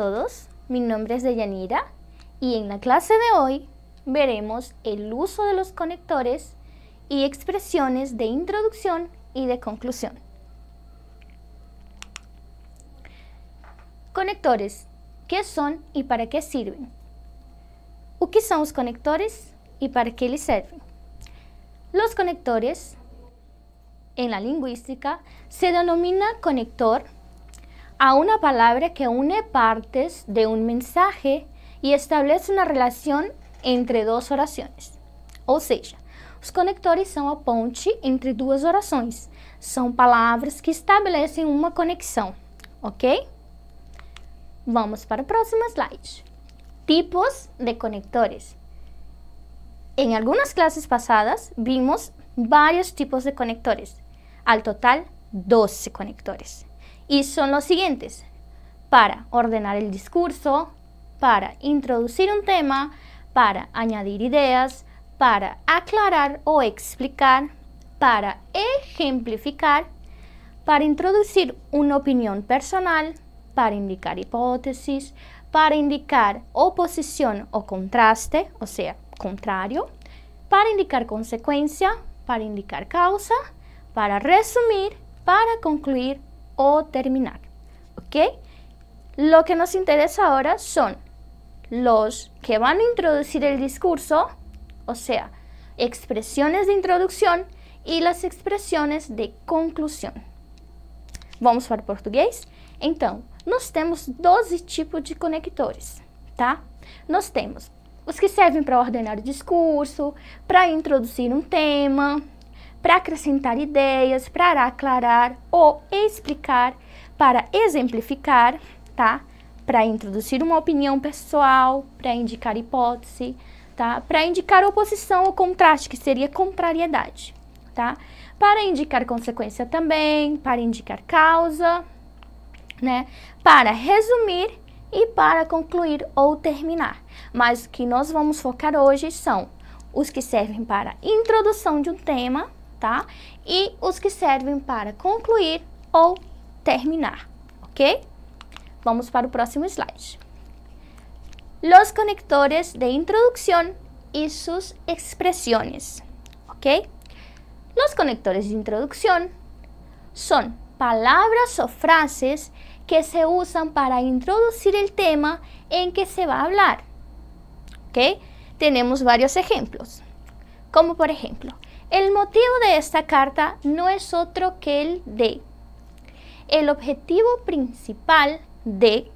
todos, mi nombre es Deyanira y en la clase de hoy veremos el uso de los conectores y expresiones de introducción y de conclusión. Conectores, ¿qué son y para qué sirven? ¿Qué son los conectores y para qué les sirven? Los conectores, en la lingüística, se denomina conector a una palabra que une partes de un mensaje y establece una relación entre dos oraciones. O sea, los conectores son a ponte entre dos oraciones. Son palabras que establecen una conexión, ok? Vamos para el próximo slide. Tipos de conectores. En algunas clases pasadas vimos varios tipos de conectores. Al total, 12 conectores y son los siguientes. Para ordenar el discurso, para introducir un tema, para añadir ideas, para aclarar o explicar, para ejemplificar, para introducir una opinión personal, para indicar hipótesis, para indicar oposición o contraste, o sea, contrario, para indicar consecuencia, para indicar causa, para resumir, para concluir o terminar. ¿Ok? Lo que nos interesa ahora son los que van a introducir el discurso, o sea, expresiones de introducción e as expressões de conclusão. Vamos para português? Então, nós temos 12 tipos de conectores, tá? Nós temos os que servem para ordenar o discurso, para introduzir um tema, para acrescentar ideias, para aclarar ou explicar, para exemplificar, tá? Para introduzir uma opinião pessoal, para indicar hipótese, tá? Para indicar oposição ou contraste, que seria contrariedade, tá? Para indicar consequência também, para indicar causa, né? Para resumir e para concluir ou terminar. Mas o que nós vamos focar hoje são os que servem para introdução de um tema, y los e que servem para concluir o terminar, ok? Vamos para el próximo slide. Los conectores de introducción y sus expresiones, ok? Los conectores de introducción son palabras o frases que se usan para introducir el tema en que se va a hablar, ok? Tenemos varios ejemplos, como por ejemplo, el motivo de esta carta no es otro que el de el objetivo principal de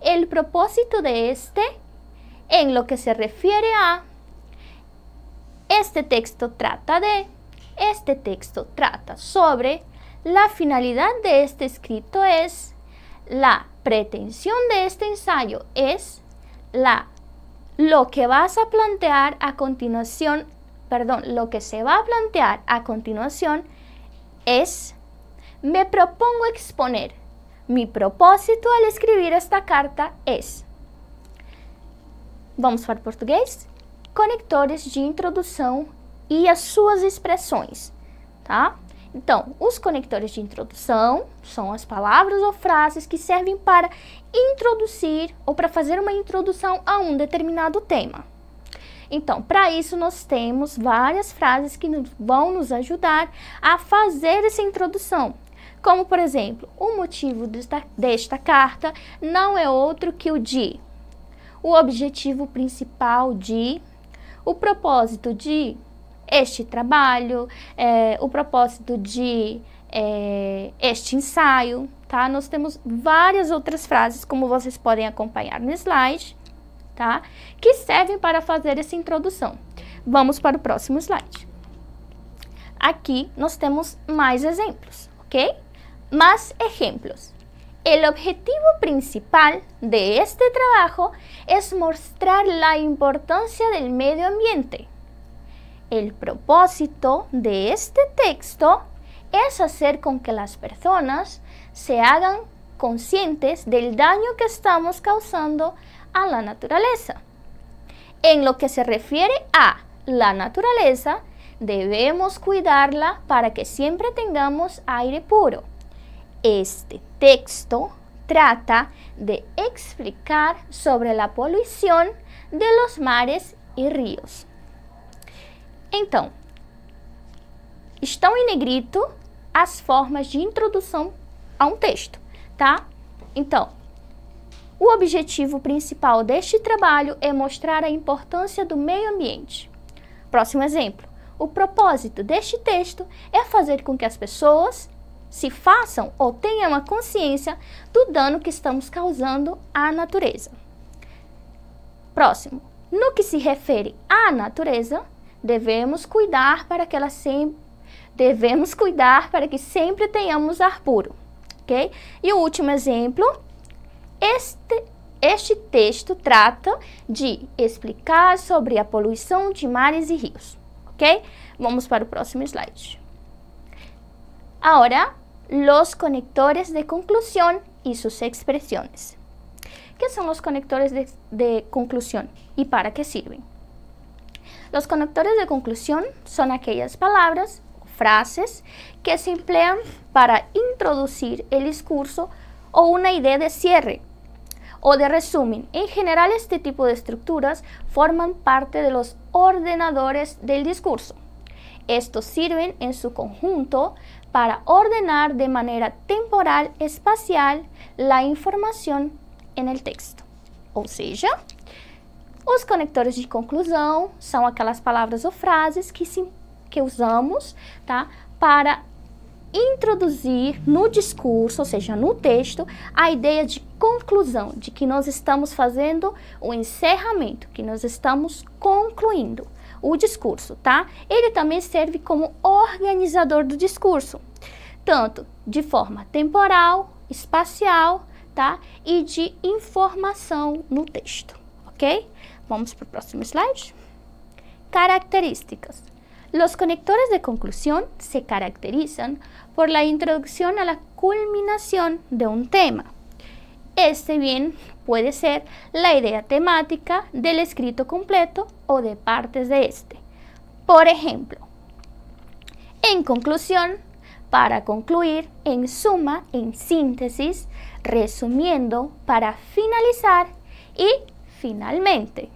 el propósito de este en lo que se refiere a este texto trata de este texto trata sobre la finalidad de este escrito es la pretensión de este ensayo es la lo que vas a plantear a continuación perdón, lo que se va a plantear a continuación es, me propongo exponer. Mi propósito al escribir esta carta es, vamos para português, conectores de introdução e as suas expressões, tá? Então, os conectores de introdução são as palavras ou frases que servem para introduzir ou para fazer uma introdução a um determinado tema. Então, para isso nós temos várias frases que vão nos ajudar a fazer essa introdução. Como, por exemplo, o motivo desta, desta carta não é outro que o de, o objetivo principal de, o propósito de este trabalho, é, o propósito de é, este ensaio, tá? Nós temos várias outras frases, como vocês podem acompanhar no slide. Que serven para hacer esta introducción. Vamos para o próximo slide. Aquí nos tenemos mais exemplos, ok? Más ejemplos. El objetivo principal de este trabajo es mostrar la importancia del medio ambiente. El propósito de este texto es hacer con que las personas se hagan conscientes del daño que estamos causando a la naturaleza. En lo que se refiere a la naturaleza, debemos cuidarla para que siempre tengamos aire puro. Este texto trata de explicar sobre la polución de los mares y ríos. Entonces, están en em negrito las formas de introducción a un um texto, tá? Entonces. O objetivo principal deste trabalho é mostrar a importância do meio ambiente. Próximo exemplo. O propósito deste texto é fazer com que as pessoas se façam ou tenham a consciência do dano que estamos causando à natureza. Próximo. No que se refere à natureza, devemos cuidar para que ela sempre devemos cuidar para que sempre tenhamos ar puro, OK? E o último exemplo Este, este texto trata de explicar sobre a poluição de mares y e ríos. ok? Vamos para el próximo slide. Ahora, los conectores de conclusión y sus expresiones. ¿Qué son los conectores de, de, conclusión y para qué sirven? Los conectores de conclusión son aquellas palabras o frases que se emplean para introducir el discurso o una idea de cierre o de resumen. En general, este tipo de estructuras forman parte de los ordenadores del discurso. Estos sirven en su conjunto para ordenar de manera temporal, espacial, la información en el texto. O sea, los conectores de conclusión son aquellas palabras o frases que, que usamos para introduzir no discurso, ou seja, no texto, a ideia de conclusão, de que nós estamos fazendo o encerramento, que nós estamos concluindo o discurso, tá? Ele também serve como organizador do discurso, tanto de forma temporal, espacial, tá? E de informação no texto, ok? Vamos para o próximo slide. Características. Los conectores de conclusión se caracterizan por la introducción a la culminación de un tema. Este bien puede ser la idea temática del escrito completo o de partes de este. Por ejemplo, en conclusión, para concluir, en suma, en síntesis, resumiendo, para finalizar y finalmente.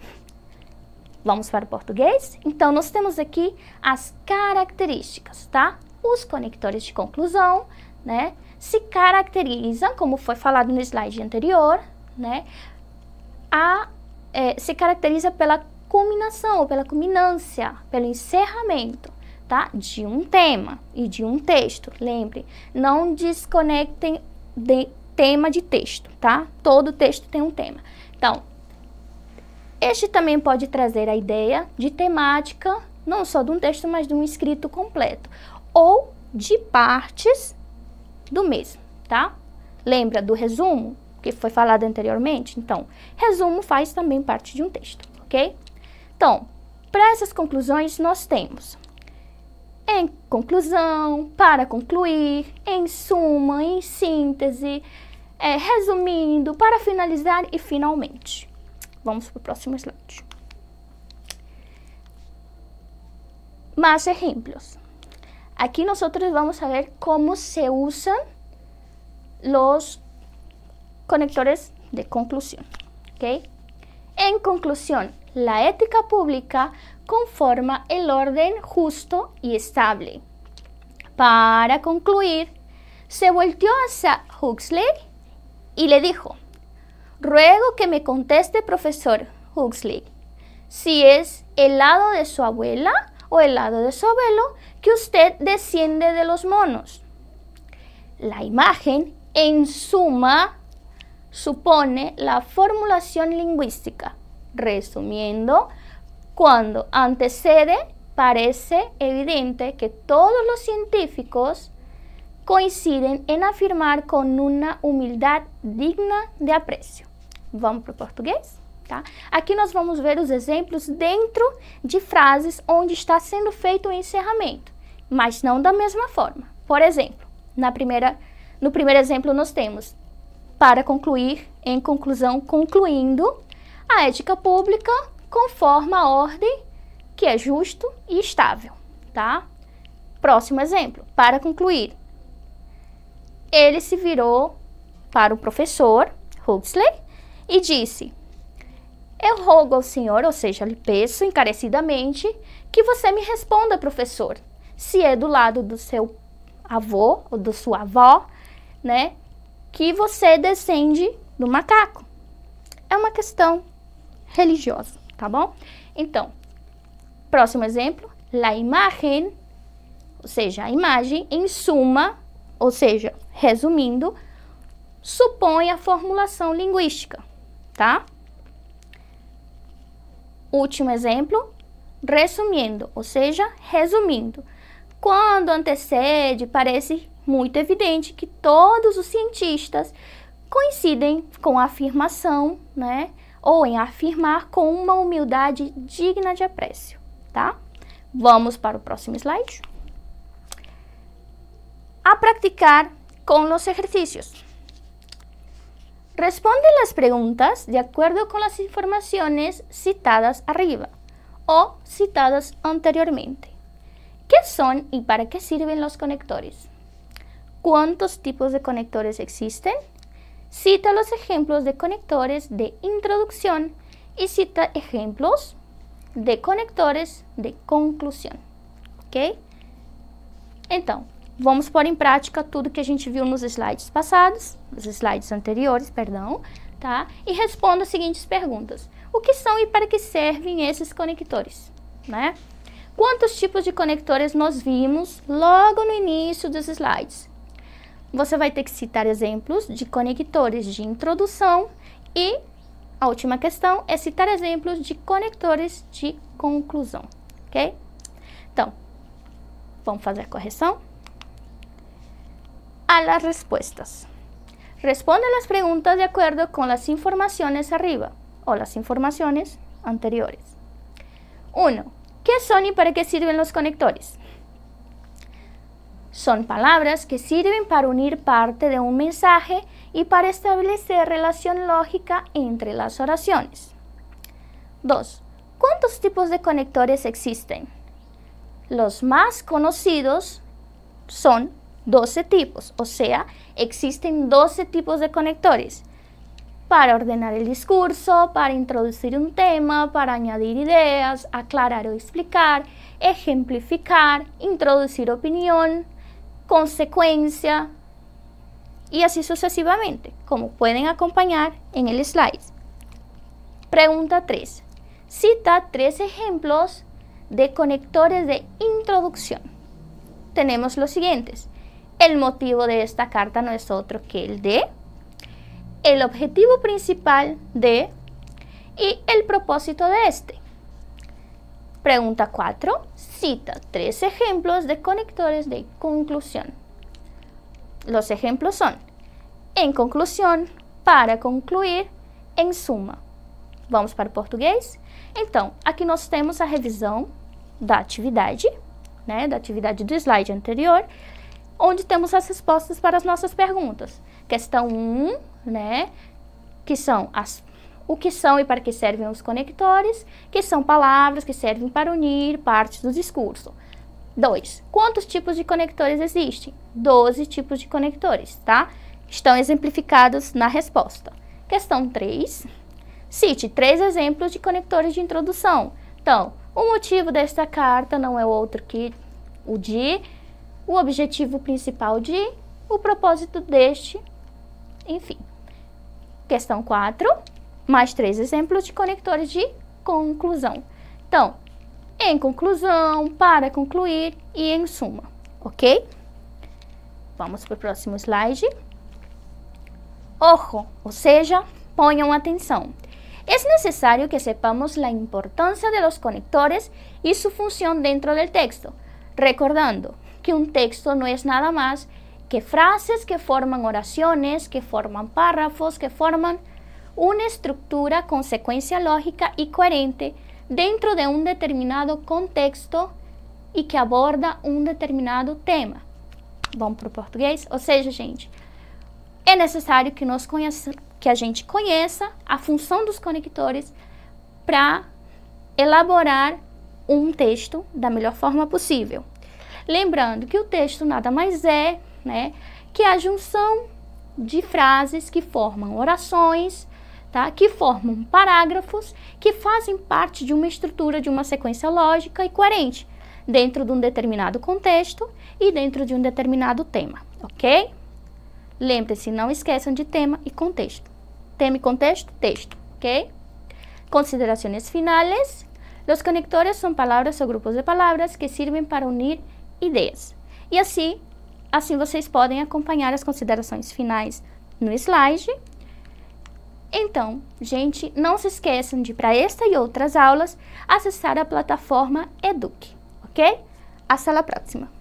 Vamos para o português? Então, nós temos aqui as características, tá? Os conectores de conclusão, né? Se caracterizam, como foi falado no slide anterior, né? A, é, se caracteriza pela culminação, pela culminância, pelo encerramento, tá? De um tema e de um texto. Lembre, não desconectem de tema de texto, tá? Todo texto tem um tema. Então, este também pode trazer a ideia de temática, não só de um texto, mas de um escrito completo, ou de partes do mesmo, tá? Lembra do resumo que foi falado anteriormente? Então, resumo faz também parte de um texto, ok? Então, para essas conclusões, nós temos em conclusão, para concluir, em suma, em síntese, é, resumindo, para finalizar e finalmente. Vamos al próximo slide. Más ejemplos. Aquí nosotros vamos a ver cómo se usan los conectores de conclusión. En conclusión, la ética pública conforma el orden justo y estable. Para concluir, se volteó hacia Huxley y le dijo, Ruego que me conteste, profesor Huxley, si es el lado de su abuela o el lado de su abuelo que usted desciende de los monos. La imagen, en suma, supone la formulación lingüística. Resumiendo, cuando antecede, parece evidente que todos los científicos coincidem em afirmar com uma humildade digna de apreço. Vamos para o português? Tá? Aqui nós vamos ver os exemplos dentro de frases onde está sendo feito o encerramento, mas não da mesma forma. Por exemplo, na primeira, no primeiro exemplo nós temos para concluir, em conclusão, concluindo, a ética pública conforma a ordem que é justo e estável, tá? Próximo exemplo, para concluir, ele se virou para o professor Huxley e disse: Eu rogo ao senhor, ou seja, lhe peço encarecidamente que você me responda, professor, se é do lado do seu avô ou da sua avó, né, que você descende do macaco. É uma questão religiosa, tá bom? Então, próximo exemplo, la imagen, ou seja, a imagem, em suma, ou seja, resumindo, supõe a formulação linguística, tá? Último exemplo, resumindo, ou seja, resumindo. Quando antecede, parece muito evidente que todos os cientistas coincidem com a afirmação, né? Ou em afirmar com uma humildade digna de apreço, tá? Vamos para o próximo slide. a practicar con los ejercicios. Responde las preguntas de acuerdo con las informaciones citadas arriba o citadas anteriormente. ¿Qué son y para qué sirven los conectores? ¿Cuántos tipos de conectores existen? Cita los ejemplos de conectores de introducción y cita ejemplos de conectores de conclusión. ¿Ok? Entonces, vamos pôr em prática tudo que a gente viu nos slides passados, nos slides anteriores, perdão, tá? E responda as seguintes perguntas. O que são e para que servem esses conectores, né? Quantos tipos de conectores nós vimos logo no início dos slides? Você vai ter que citar exemplos de conectores de introdução e a última questão é citar exemplos de conectores de conclusão, ok? Então, vamos fazer a correção? a las respuestas. Responde las preguntas de acuerdo con las informaciones arriba o las informaciones anteriores. 1. ¿Qué son y para qué sirven los conectores? Son palabras que sirven para unir parte de un mensaje y para establecer relación lógica entre las oraciones. 2. ¿Cuántos tipos de conectores existen? Los más conocidos son 12 tipos, o sea, existen 12 tipos de conectores para ordenar el discurso, para introducir un tema, para añadir ideas, aclarar o explicar, ejemplificar, introducir opinión, consecuencia y así sucesivamente, como pueden acompañar en el slide. Pregunta 3. Cita tres ejemplos de conectores de introducción. Tenemos los siguientes. El motivo de esta carta no es otro que el de, el objetivo principal de y el propósito de este. Pregunta 4. Cita tres ejemplos de conectores de conclusión. Los ejemplos son en conclusión, para concluir, en suma. Vamos para o português? Então, aqui nós temos a revisão da atividade, né, da atividade do slide anterior. onde temos as respostas para as nossas perguntas. Questão 1, né, que são as o que são e para que servem os conectores, que são palavras que servem para unir partes do discurso. 2. Quantos tipos de conectores existem? 12 tipos de conectores, tá? Estão exemplificados na resposta. Questão 3. Cite três exemplos de conectores de introdução. Então, o motivo desta carta não é outro que o de o objetivo principal de, o propósito deste, enfim. Questão 4, mais três exemplos de conectores de conclusão. Então, em conclusão, para concluir e em suma, ok? Vamos para o próximo slide. Ojo, ou seja, ponham atenção. É necessário que sepamos a importância de los conectores e sua função dentro do texto, recordando que un texto no es nada más que frases que forman oraciones, que forman párrafos, que forman una estructura con secuencia lógica y coherente dentro de un determinado contexto e que aborda um determinado tema. Vamos para o português? Ou seja, gente, é necessário que, nós conheça, que a gente conheça a função dos conectores para elaborar um texto da melhor forma possível. Lembrando que o texto nada mais é né, que a junção de frases que formam orações, tá, que formam parágrafos, que fazem parte de uma estrutura de uma sequência lógica e coerente dentro de um determinado contexto e dentro de um determinado tema, ok? Lembre-se, não esqueçam de tema e contexto. Tema e contexto, texto, ok? Considerações finais. Los conectores son palabras o grupos de palabras que sirven para unir ideias. E assim, assim vocês podem acompanhar as considerações finais no slide. Então, gente, não se esqueçam de, para esta e outras aulas, acessar a plataforma Eduque, ok? Até a próxima!